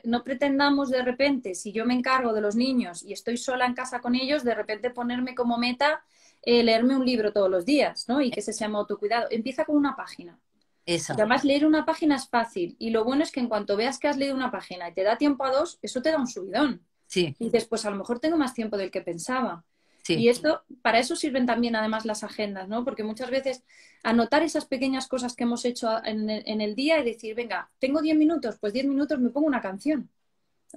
no, pretendamos de repente, si yo me encargo de los niños y estoy sola en casa con ellos, de repente ponerme como meta eh, leerme un libro todos los días, ¿no? Y que ese sea autocuidado. Empieza con una página. Eso. además, leer una página es fácil. Y lo bueno es que en cuanto veas que has leído una página y te da tiempo a dos, eso te da un subidón. Y después a lo mejor tengo más tiempo del que pensaba. Y esto, para eso sirven también además las agendas, ¿no? Porque muchas veces anotar esas pequeñas cosas que hemos hecho en el, día y decir, venga, tengo 10 minutos, pues 10 minutos me pongo una canción,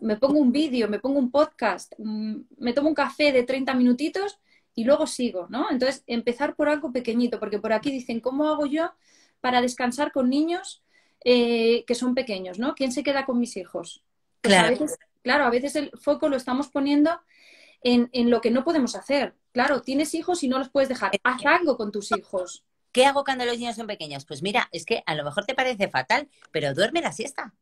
me pongo un vídeo, me pongo un podcast, mm, me tomo un café de 30 minutitos y luego sigo, ¿no? Entonces, empezar por algo pequeñito, porque por aquí dicen, ¿cómo hago yo para descansar con niños eh, que son pequeños, ¿no? ¿Quién se queda con mis hijos? Pues claro claro, a veces el foco lo estamos poniendo en, lo que no podemos hacer. Claro, tienes hijos y no los puedes dejar. Haz eh, algo con tus hijos. ¿Qué hago cuando los niños son pequeños? Pues mira, es que a lo mejor te parece fatal, pero duerme la siesta.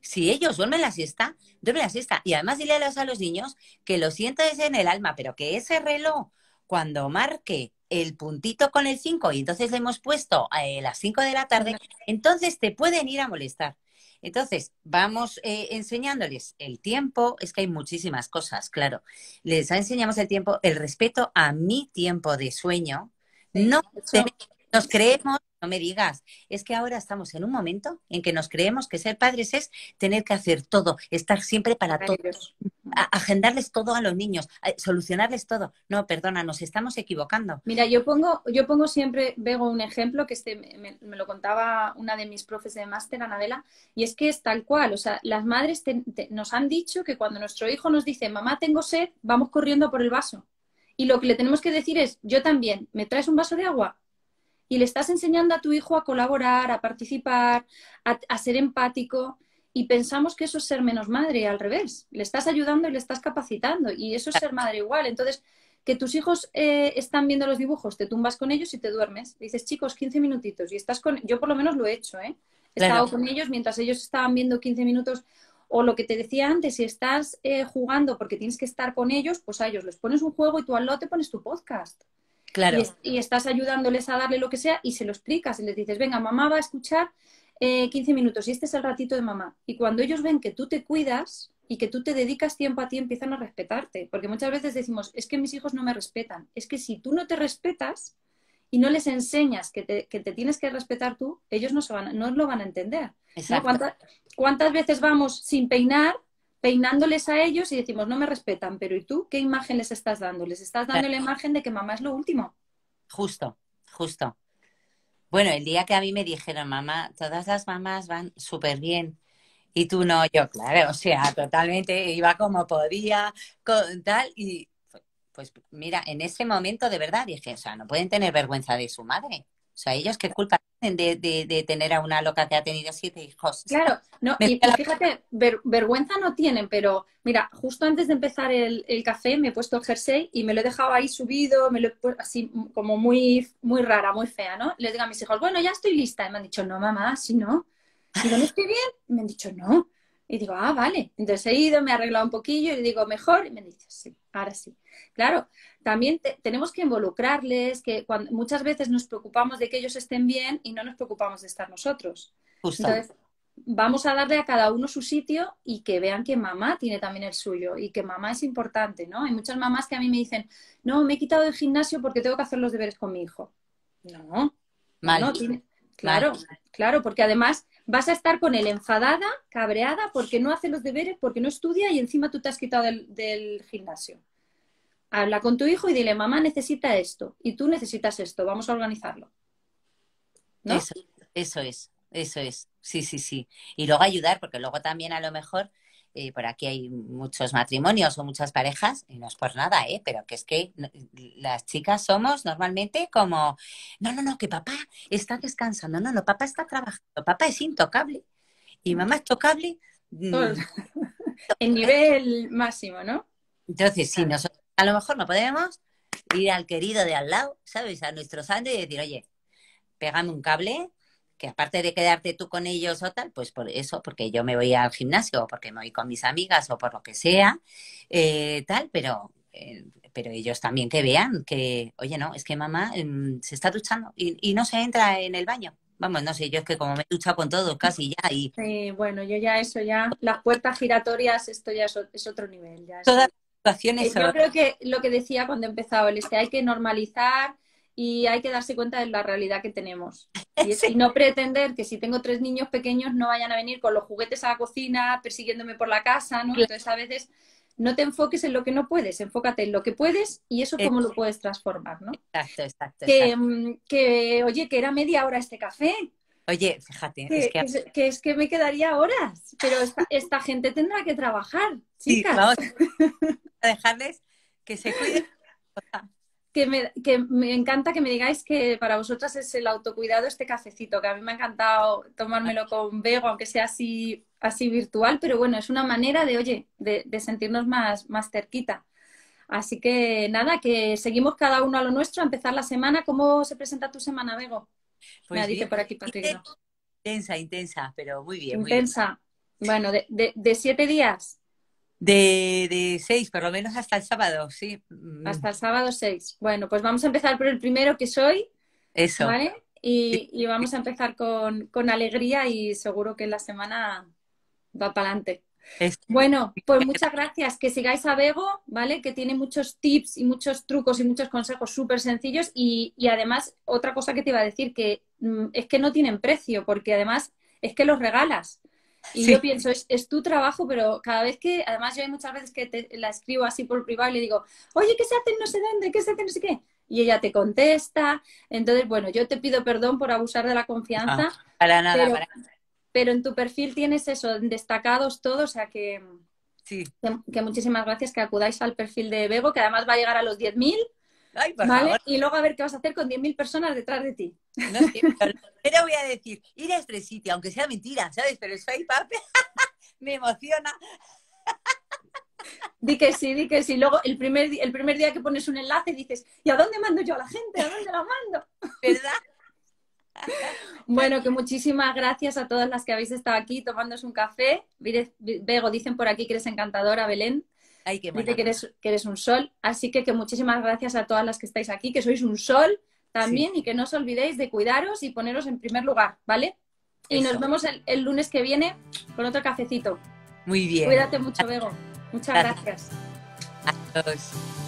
Si ellos duermen la siesta, duerme la siesta. Y además dile a los niños que lo siento en el alma, pero que ese reloj, cuando marque el puntito con el 5 y entonces le hemos puesto a eh, las 5 de la tarde, entonces te pueden ir a molestar. Entonces, vamos eh, enseñándoles el tiempo, es que hay muchísimas cosas, claro. Les enseñamos el tiempo, el respeto a mi tiempo de sueño. No nos creemos no me digas, es que ahora estamos en un momento en que nos creemos que ser padres es tener que hacer todo, estar siempre para todos, agendarles todo a los niños, solucionarles todo. No, perdona, nos estamos equivocando. Mira, yo pongo, yo pongo siempre, veo un ejemplo que este, me, lo contaba una de mis profes de máster, Anabela, y es que es tal cual, o sea, las madres nos han dicho que cuando nuestro hijo nos dice, mamá, tengo sed, vamos corriendo por el vaso. Y lo que le tenemos que decir es, yo también, ¿me traes un vaso de agua? y le estás enseñando a tu hijo a colaborar, a participar, a, ser empático y pensamos que eso es ser menos madre, al revés. Le estás ayudando y le estás capacitando y eso es ser madre igual. Entonces, que tus hijos eh, están viendo los dibujos, te tumbas con ellos y te duermes. Dices, chicos, 15 minutitos y estás con... Yo por lo menos lo he hecho, ¿eh? He estado con ellos mientras ellos estaban viendo 15 minutos o lo que te decía antes, si estás eh, jugando porque tienes que estar con ellos, pues a ellos les pones un juego y tú al lado te pones tu podcast. Y, estás ayudándoles a darle lo que sea y se lo explicas y les dices, venga, mamá va a escuchar 15 eh, minutos y este es el ratito de mamá. Y cuando ellos ven que tú te cuidas y que tú te dedicas tiempo a ti, empiezan a respetarte. Porque muchas veces decimos, es que mis hijos no me respetan. Es que si tú no te respetas y no les enseñas que te, tienes que respetar tú, ellos no, se van, no lo van a entender. ¿Cuántas, ¿Cuántas veces vamos sin peinar peinándoles a ellos y decimos, no me respetan, pero ¿y tú qué imagen les estás dando? Les estás dando la eh. imagen de que mamá es lo último. Justo, justo. Bueno, el día que a mí me dijeron, mamá, todas las mamás van súper bien. Y tú no, yo, claro, o sea, totalmente iba como podía, con tal. Y pues mira, en ese momento de verdad dije, o sea, no pueden tener vergüenza de su madre. O sea, ellos qué culpa de, de, tener a una loca que ha tenido siete hijos. Claro, no, y, pues fíjate, vergüenza no tienen, pero mira, justo antes de empezar el, café me he puesto el jersey y me lo he dejado ahí subido, así como muy, muy rara, muy fea, ¿no? Les digo a mis hijos, bueno, ya estoy lista. Y me han dicho, no, mamá, si no. si ¿no estoy bien? me han dicho, no. Y digo, ah, vale. Entonces he ido, me he arreglado un poquillo y digo, mejor. Y me dice, sí, ahora sí. Claro, también tenemos que involucrarles, que muchas veces nos preocupamos de que ellos estén bien y no nos preocupamos de estar nosotros. Entonces, vamos a darle a cada uno su sitio y que vean que mamá tiene también el suyo y que mamá es importante, ¿no? Hay muchas mamás que a mí me dicen, no, me he quitado del gimnasio porque tengo que hacer los deberes con mi hijo. No. Mal. Claro, claro, porque además vas a estar con él enfadada, cabreada, porque no hace los deberes, porque no estudia y encima tú te has quitado del, gimnasio. Habla con tu hijo y dile, mamá necesita esto y tú necesitas esto, vamos a organizarlo. ¿No? Eso, eso es, eso es. Sí, sí, sí. Y luego ayudar, porque luego también a lo mejor eh, por aquí hay muchos matrimonios o muchas parejas, y no es por nada, ¿eh? pero que es que las chicas somos normalmente como, no, no, no, que papá está descansando, no, no, papá está trabajando, papá es intocable y mamá es tocable. Mm, en nivel máximo, ¿no? Entonces, sí, nosotros a lo mejor no podemos ir al querido de al lado, ¿sabes? A nuestro santo y decir, oye, pégame un cable, que aparte de quedarte tú con ellos o tal, pues por eso, porque yo me voy al gimnasio o porque me voy con mis amigas o por lo que sea, eh, tal, pero, eh, pero ellos también que vean que, oye, no, es que mamá em, se está duchando y, no se entra en el baño. Vamos, no sé, yo es que como me he duchado con todo, casi ya y... Sí, bueno, yo ya eso ya, las puertas giratorias, esto ya es, otro nivel. Ya Todas las situaciones... Eh, yo creo que lo que decía cuando empezaba el este, hay que normalizar y hay que darse cuenta de la realidad que tenemos. Y, no pretender que si tengo tres niños pequeños no vayan a venir con los juguetes a la cocina, persiguiéndome por la casa, ¿no? Entonces a veces no te enfoques en lo que no puedes, enfócate en lo que puedes y eso cómo lo puedes transformar, ¿no? Exacto, exacto. Mm, que, oye, que era media hora este café. Oye, fíjate, que es que... Es, me quedaría horas, pero esta, gente tendrá que trabajar, chicas. Sí, vamos a dejarles que se cuiden. que me, que me, encanta que me digáis que para vosotras es el autocuidado este cafecito, que a mí me ha encantado tomármelo con Vego aunque sea así, así virtual, pero bueno, es una manera de, oye, de, de sentirnos más, más cerquita. Así que nada, que seguimos cada uno a lo nuestro, a empezar la semana. ¿Cómo se presenta tu semana, Bego? Pues por aquí porque Intensa, intensa, pero muy bien. Intensa. Bueno, de, de siete días. De, de, seis, por lo menos hasta el sábado, sí. Mm. Hasta el sábado seis. Bueno, pues vamos a empezar por el primero que soy. Eso. ¿Vale? Y, vamos a empezar con, alegría y seguro que la semana va para adelante. Bueno, pues muchas gracias. Que sigáis a Bego, ¿vale? Que tiene muchos tips y muchos trucos y muchos consejos súper sencillos. Y, y además, otra cosa que te iba a decir, que mm, es que no tienen precio, porque además es que los regalas. Y yo pienso, es, tu trabajo, pero cada vez que, además yo hay muchas veces que te, la escribo así por privado y le digo, oye, ¿qué se hace no sé dónde? ¿Qué se hace no sé qué? Y ella te contesta. Entonces, bueno, yo te pido perdón por abusar de la confianza. Ah, para nada, pero, para nada. Pero en tu perfil tienes eso, destacados todos, o sea que, sí. que, muchísimas gracias que acudáis al perfil de Bebo, que además va a llegar a los 10.000. ¿vale? Y luego a ver qué vas a hacer con 10.000 personas detrás de ti. No, pero voy a decir, ir a este sitio, aunque sea mentira, ¿sabes? Pero soy papi, me emociona. Di que sí, di que sí. Luego, el primer, el primer día que pones un enlace, dices, ¿y a dónde mando yo a la gente? ¿A dónde la mando? ¿Verdad? Bueno, que muchísimas gracias a todas las que habéis estado aquí Tomándoos un café. Vego, dicen por aquí que eres encantadora, Belén. Ay, qué Dice que eres, que eres un sol. Así que, que muchísimas gracias a todas las que estáis aquí, que sois un sol también y que no os olvidéis de cuidaros y poneros en primer lugar, ¿vale? Y nos vemos el, lunes que viene con otro cafecito. Muy bien. Cuídate mucho, Vego. Muchas gracias. gracias. Adiós.